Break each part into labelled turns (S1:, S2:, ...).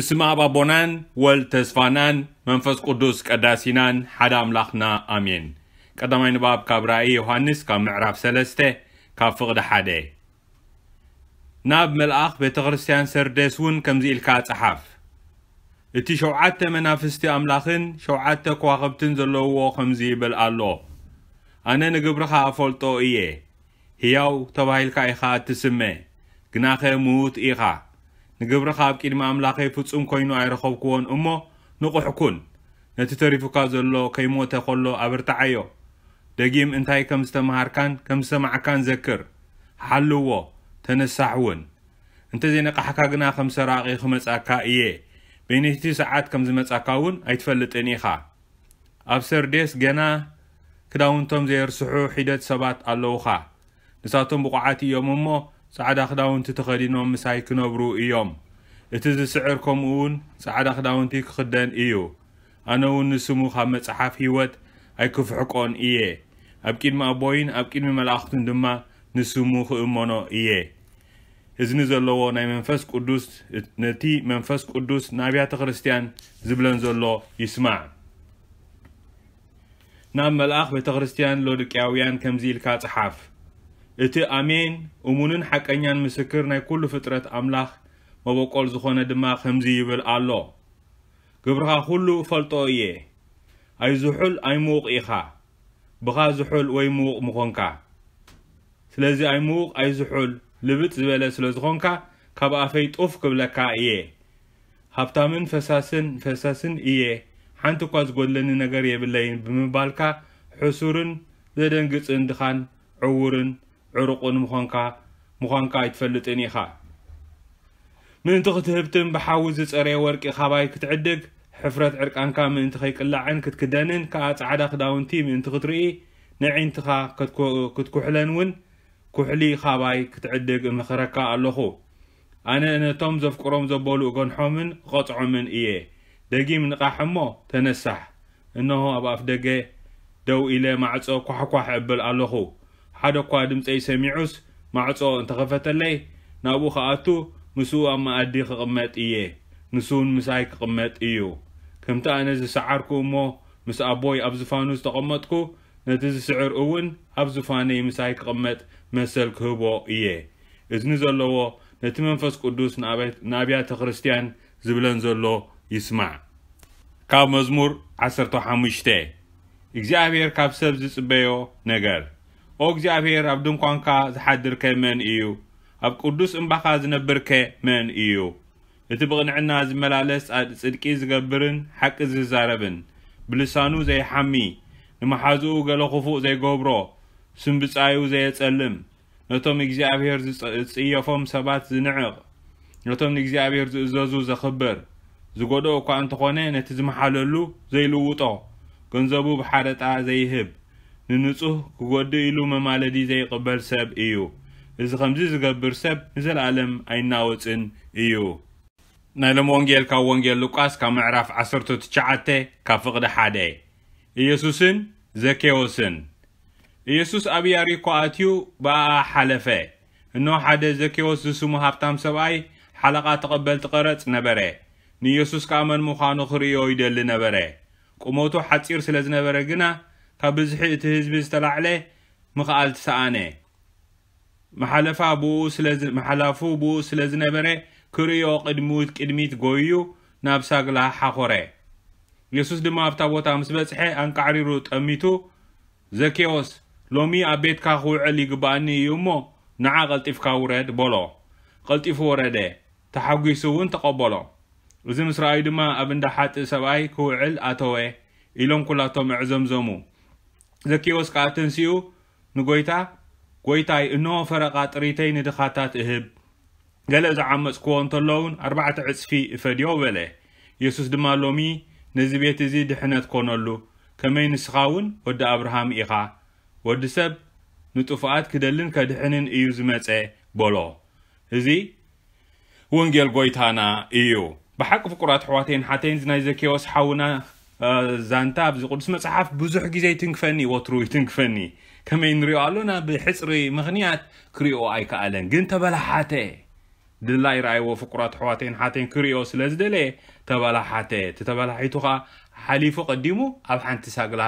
S1: እስም ኣብ ኣቦናን ወልድ ተስፋናን መንፈስ ቅዱስ ቀዳሲናን ሓደ ኣምላኽና ኣሜን ቀዳማይ ንባብ ካብ ራእይ ዮሃንስ ካብ ምዕራፍ 3 ካብ ፍቕዲ ሓደ ናብ መልኣኽ ቤተ ክርስቲያን ሰርደስ እውን ከምዚ ኢልካ ጽሓፍ እቲ ሸውዓተ መናፍስቲ ኣምላኽን ሸውዓተ ከዋኽብትን ዘለውዎ ከምዚ ይብል ኣሎ ኣነ ንግብርኻ ኣፈልጦ እየ ህያው ተባሂልካ ኢኻ እትስመ ግናኸ ምዉት ኢኻ ንግብሪኻ ኣብ ቅድሚ ኣምላኸይ ፍጹም ኮይኑ ኣይረኸብክዎን እሞ ንቑሕ ኩን ነቲ ተሪፉካ ዘሎ ከይሞተ ከሎ ኣብርታዓዮ ደጊም እንታይ ከም ዝተምሃርካን ከም ዝሰማዕካን ዘክር ሓልዎ ተነሳሕ እውን እንተዘይነቓሕካ ግና ከም ሰራቂ ክመጻካ እየ ብነቲ ሰዓት ከም ዝመጻካ እውን ኣይትፈልጥን ኢኻ ኣብ ሰርዴስ ገና ክዳውንቶም ዘየርስሑ ሒደት ሰባት ኣለዉኻ ንሳቶም ብቑዓት እዮም እሞ ፃዕዳ ክዳውንቲ ተኸዲኖም ምሳይ ክነብሩ እዮም እቲ ዝስዕር ከምኡ እውን ፃዕዳ ክዳውንቲ ክኽደን እዩ ኣነ እውን ንስሙ ካብ መፅሓፍ ሂወት ኣይክፍሕቆን እየ ኣብ ቅድሚ ኣቦይን ኣብ ቅድሚ መላእኽትን ድማ ንስሙ ክእመኖ እየ እዝኒ ዘለዎ ናይ መንፈስ ቅዱስ ነቲ መንፈስ ቅዱስ ንኣብያተ ክርስትያን ዝብለን ዘሎ ይስማዕ ናብ መልኣኽ ቤተ ክርስትያን ሎድቅያውያን ከምዚ ኢልካ ጽሓፍ እቲ ኣሜን እሙንን ሓቀኛን ምስክር ናይ ኩሉ ፍጥረት ኣምላኽ መበቆል ዝኾነ ድማ ከምዚ ይብል ኣሎ ግብርኻ ኩሉ እፈልጦ እየ ኣይ ምዉቕ ኢኻ ብኻ ዝሑል ወይ ምዉቕ ምኾንካ ስለዚ ኣይ ዝሑል ልብጥ ዝበለ ስለ ዝኾንካ ካብ ኣፈይ ጡፍ ክብለካ እየ ሃብታምን ፈሳስን ፈሳስን እየ ሓንቲ እኳ ዝጐድለኒ ነገር የብለይን ብምባልካ ሕሱርን ዘደንግፅን ድኻን ዕውርን عرقون مخانكا مخانكا يتفلت اني خا من انتخت هبتن بحاوز اري ورك خباي كتعدك حفرت عرق انكا من انتخي كلا عن كتكدانن كات عدا خداونتي من انتخت رئي نعي انتخا كتكوحلنون كحلي خباي كتعدك ان خركا اللخو انا انا توم زف كروم زبولو اقن حومن غط عمن ايه دقي من قاحمو تنسح انه اباف دقي دو الى معتو كحكوح ابل اللخو ሓደ እኳ ድምፀይ ሰሚዑስ ማዕጾ እንተኸፈተለይ ናብኡ ከኣቱ ምስኡ ኣብ መኣዲ ክቕመጥ እየ ንሱውን ምሳይ ክቕመጥ እዩ ከምቲ ኣነ ዝሰዓርኩ እሞ ምስ ኣቦይ ኣብ ዝፋኑ ዝተቐመጥኩ ነቲ ዝስዕር እውን ኣብ ዝፋነይ ምሳይ ክቕመጥ መሰል ክህቦ እየ እዝኒ ዘለዎ ነቲ መንፈስ ቅዱስ ንኣብያተ ክርስትያን ዝብለን ዘሎ ይስማዕ ካብ መዝሙር 15 እግዚኣብሔር ካብ ሰብ ዝጽበዮ ነገር ኦ እግዚኣብሔር ኣብ ድንኳንካ ዝሓድርከ መን እዩ ኣብ ቅዱስ እምባኻ ዝነብርከ መን እዩ እቲ ብቕንዕና ዝመላለስ ጽድቂ ዝገብርን ሓቂ ዝዛረብን ብልሳኑ ዘይሓሚ ንመሓዝኡ ገለ ክፉእ ዘይገብሮ ስምብፃዩ ዘየጸልም ነቶም እግዚኣብሔር ዝጽየፎም ሰባት ዝንዕቕ ነቶም ንእግዚኣብሔር ዝእዘዙ ዘኽብር ዝጐድኦ እኳ እንተኾነ ነቲ ዝመሓለሉ ዘይልውጦ ገንዘቡ ብሓረጣ ዘይህብ ንንጹህ ክጐዲ ኢሉ መማለዲ ዘይቕበል ሰብ እዩ እዚ ከምዚ ዝገብር ሰብ ንዘለኣለም ኣይናወፅን እዩ ናይ ሎም ወንጌል ካብ ወንጌል ሉቃስ ካብ ምዕራፍ 19 ካብ ፍቕዲ ሓደ ኢየሱስን ዘኬዎስን ኢየሱስ ኣብ ያሪኮ ኣትዩ ብኣ ሓለፈ እኖ ሓደ ዘኬዎስ ዝስሙ ሃብታም ሰብኣይ ሓለቓ ተቐበልቲ ቐረጽ ነበረ ንኢየሱስ ከኣመን ምዃኑ ኽርእዮ ይደሊ ነበረ ቁመቱ ሓጺር ስለ ዝነበረ ግና ካብ ብዝሒ እቲ ህዝቢ ዝተላዕለ ምኽኣል ትሰኣነ መሓላፉ ብኡ ስለ ዝነበረ ክርዮ ቅድሚት ቅድሚት ጎዩ ናብ ሳግላ ሓኾረ የሱስ ድማ ኣብታ ቦታ ምስ በፅሐ ኣንቃዕሪሩ ጠሚቱ ዘኬዎስ ሎሚ ኣብ ቤትካ ክውዕል ይግባእኒ እዩ እሞ ንዓ ቐልጢፍካ ውረድ በሎ ቐልጢፉ ወረደ ተሓጒሱ እውን ተቐበሎ እዚ ምስ ረኣዩ ድማ ኣብ እንዳ ሓጢ ሰብኣይ ክውዕል ኣተወ ኢሎም ኩላቶም ኣዕዘምዘሙ ዘኪኦስ ከዓ ተንስኡ ንጎይታ ጎይታይ እንሆ ፈረቓ ጥሪተይ ንድኻታት እህብ ገለ ዝዓመፅክዎ እንተሎውን ኣርባዕተ ዕፅፊ እፈድዮ በለ የሱስ ድማ ሎሚ ነዚ ቤት እዚ ድሕነት ኮነሉ ከመይ ንስኻ እውን ወዲ ኣብርሃም ኢኻ ወዲ ሰብ ንጥፉኣት ክደልን ከድሕንን እዩ ዝመፀ በሎ እዚ ወንጌል ጎይታና እዩ ብሓቂ ፍቁራት ኣሕዋተይን ሓተይን ናይ ዘኬዎስ ሓውና ዛንታ ኣብዚ ቅዱስ መፅሓፍ ብዙሕ ግዜ ይትንክፈኒ ወትሩ ይትንክፈኒ ከመይ ንሪኦ ኣሎና ብሕፅሪ ምክንያት ክሪኦ ኣይከኣለን ግን ተበላሓተ ድላይ ረኣይዎ ፍቁራት ኣሕዋተይን ሓተይን ክሪኦ ስለ ዝደለየ ተበላሓተ እቲ ተበላሒቱ ከዓ ሓሊፉ ቀዲሙ ኣብ ሓንቲ ሳግላ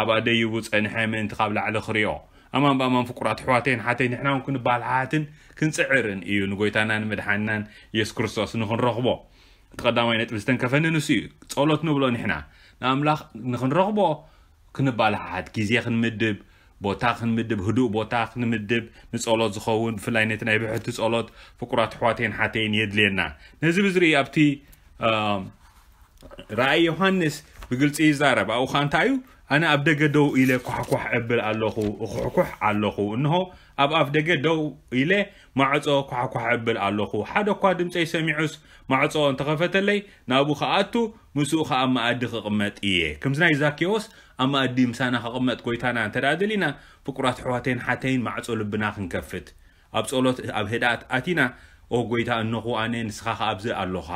S1: ኣብኣ ደይቡ ፀንሐ ምእንቲ ካብ ላዕሊ ክሪኦ ኣማን ብኣማን ፍቁራት ኣሕዋተይን ሓተይ ንሕና ውን ክንባልሓትን ክንፅዕርን እዩ ንጎይታና ንመድሓንናን የሱስ ክርስቶስ ንክንረኽቦ እቲ ቀዳማይ ነጥቢ ዝተንከፈኒ ንሱ እዩ ፀሎት ንብሎ ንሕና ንኣምላኽ ንክንረኽቦ ክንባልሓሓት ግዜ ክንምድብ ቦታ ክንምድብ ህዱእ ቦታ ክንምድብ ንፀሎት ዝኸውን ብፍላይ ነቲ ናይ ብሕቲ ፀሎት ፍቁራት ኣሕዋተይን ሓተይን የድልየና ነዚ ብዝርኢ ኣብቲ ራእይ ዮሃንስ ብግልፂ ይዛረብ ኣብኡ ከዓ እንታይ እዩ ኣነ ኣብ ደገ ደው ኢለ ኳሕኳሕ ዕብል ኣለኹ እኩሕኩሕ ኣለኹ እንሆ ኣብ ኣፍ ደገ ደው ኢለ ማዕፆ ኳሕኳሕ ዕብል ኣለኹ ሓደ እኳ ድምፀይ ሰሚዑስ ማዕፆ እንተኸፈተለይ ናብኡ ከኣቱ ምስኡ ከዓ ኣብ መኣዲ ክቕመጥ እየ ከምዝናይ ዛኪዎስ ኣብ መኣዲ ምሳና ክቕመጥ ጎይታና እንተደኣ ደሊና ፍቁራት ኣሕዋተይን ሓተይን ማዕፆ ልብና ክንከፍት ኣብ ጸሎት ኣብ ህድኣት ኣቲና ኦ ጎይታ እንኹ ኣነ ንስኻ ከ ኣብዚ ኣለኻ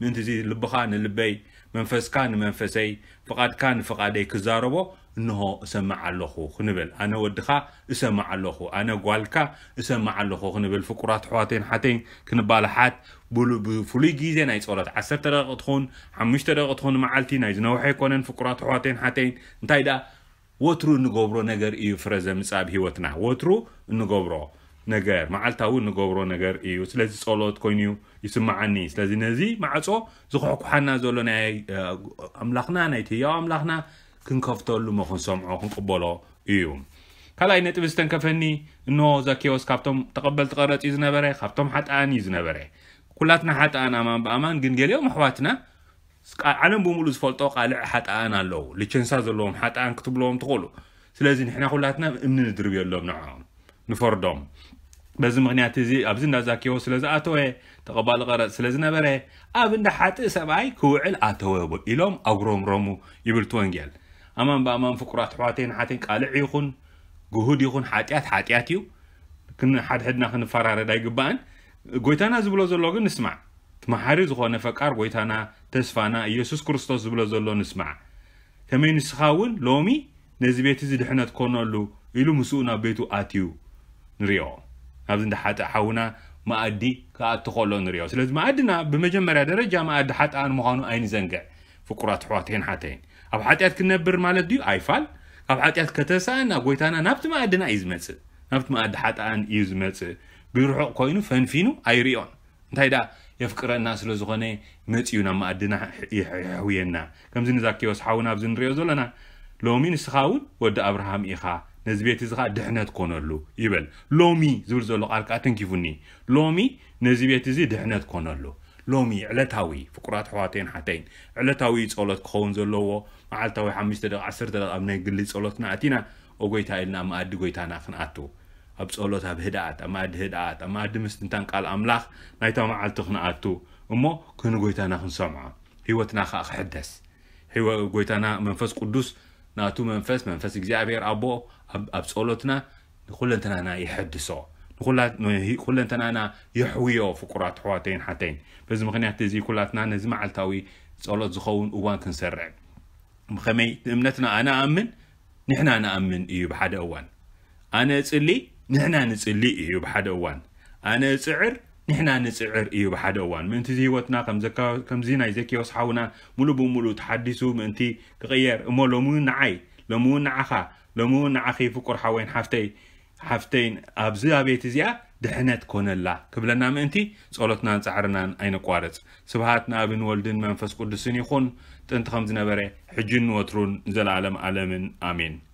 S1: ምእንቲ እዚ ልብኻ ንልበይ መንፈስካ ንመንፈሰይ ፍቓድካ ንፍቓደይ ክዛረቦ እንሆ እሰማዕ ኣለኹ ክንብል ኣነ ወድኻ እሰማዕ ኣለኹ ኣነ ጓልካ እሰማዕ ኣለኹ ክንብል ፍቁራት ኣሕዋተይን ሓተይን ክንባልሓት ብፍሉይ ግዜ ናይ ፀሎት 1 ደቂ ትኹን 5 ደቂ ትኹን መዓልቲ ናይ ዝነውሐ ይኮነን ፍቁራት ኣሕዋተይን ሓተይን እንታይ ደኣ ወትሩ እንገብሮ ነገር እዩ ፍረ ዘምፃብ ሂወትና ወትሩ እንገብሮ ነገር መዓልታዊ ንገብሮ ነገር እዩ ስለዚ ፀሎት ኮይኑ እዩ ይስማዓኒ ስለዚ ነዚ ማዕፆ ዝኩሕኩሓና ዘሎ ናይ ኣምላኽና ናይ ትያው ኣምላኽና ክንከፍተሉ ሞ ክንሰምዖ ክንቅበሎ እዩ ካልኣይ ነጥቢ ዝተንከፈኒ እንሆ ዘኬዎስ ካብቶም ተቐበልቲ ቀረፂ እዩ ዝነበረ ካብቶም ሓጣኣን እዩ ዝነበረ ኩላትና ሓጣኣን ኣማን ብኣማን ግን ገሊኦም ኣሕዋትና ዓለም ብምሉእ ዝፈልጦ ቃልዕ ሓጣኣን ኣለው ልቸንሳ ዘለዎም ሓጣኣን ክትብልዎም ትኽእሉ ስለዚ ንሕና ኩላትና እምኒ ንድርብየሎም ንዕኦም نفردهم بزم مغنيات زي أبزنا زاكيو سلزا أتوه تقبل غرض سلزا نبره أبن دحات سبعي كوعل أتوه بو إلهم أغروم رومو يبلتو انجل أمان بأمان فكرات حواتين حاتين قال عيخون جهود يخون حاتيات حاتياتيو كن حد حدنا خن فرار داي قبان قويتانا زبلو زلوغ نسمع تمحاري زخوا نفكار قويتانا تسفانا يسوس كرستوس زبلو زلو نسمع كمين سخاون لومي نزبيتي زي دحنا تكونو لو إلو مسؤنا بيتو آتيو نريو نبزن دحات احونا ما أدي كأتخلو نريو سلز ما أدنا بمجمرة درجة ما أد حتى أن مخانو أين زنقة فكرات حواتين حاتين أب حتى أتك نبر ما لديو أيفال أب حتى أتك تسانا قويتانا نبت ما أدنا إزمتس نبت ما أد حتى أن إزمتس بيروحو قوينو فنفينو أي ريون نتايدا يفكر الناس لو زغني متيونا ما أدنا يحوينا كم زين زاكي وصحاونا بزن ريو لو مين استخاون ود أبراهام إخا ነዚ ቤት እዚ ከዓ ድሕነት ኮነሉ ይበል ሎሚ ዝብል ዘሎ ቃል ከዓ ተንኪፉኒ ሎሚ ነዚ ቤት እዚ ድሕነት ኮነሉ ሎሚ ዕለታዊ ፍቁራት ኣሕዋተይን ሓተይን ዕለታዊ ፀሎት ክኸውን ዘለዎ መዓልታዊ ሓሙሽተ ደቂ ዓሰርተ ደቂ ኣብ ናይ ግሊ ፀሎትና ኣቲና ኦ ጎይታ ኢልና ኣብ መኣዲ ጎይታና ክንኣቱ ኣብ ፀሎት ኣብ ህድኣት ኣብ መኣዲ ህድኣት ኣብ መኣዲ ምስትንታን ቃል ኣምላኽ ናይታ መዓልቲ ክንኣቱ እሞ ክን ጎይታና ክንሰምዖ ሂወትና ከዓ ክሕደስ ጎይታና መንፈስ ቅዱስ ናቱ መንፈስ መንፈስ እግዚኣብሔር ኣቦ ኣብ ፀሎትና ንኩለንተናና ይሕድሶ ኩለንተናና ይሕውዮ ፍቁራት ኣሕዋተይን ሓተይን በዚ ምክንያት እዚ ኩላትና ነዚ መዓልታዊ ፀሎት ዝኸውን እዋን ክንሰርዕ ብከመይ እምነትና ኣነ ኣምን ንሕና ንኣምን እዩ ብሓደ እዋን ኣነ ፅሊ ንሕና ንፅሊ እዩ ብሓደ እዋን ኣነ ፅዕር نحنا نسعر إيو بحد أوان من تزي كم زكا كم زينا يزكي وصحونا ملو بملو تحدثو من تي تغير أمو لمون نعي لمون نعخا لمون نعخي فكر حوين حفتي حفتين أبزي بيتزيا تزيا دحنت كون الله قبلنا من تي سؤالتنا نسعرنا أين قوارت سبحاتنا أبن من منفس قدسين يخون تنتخم زنبري حجن وطرون زل عالم عالم آمين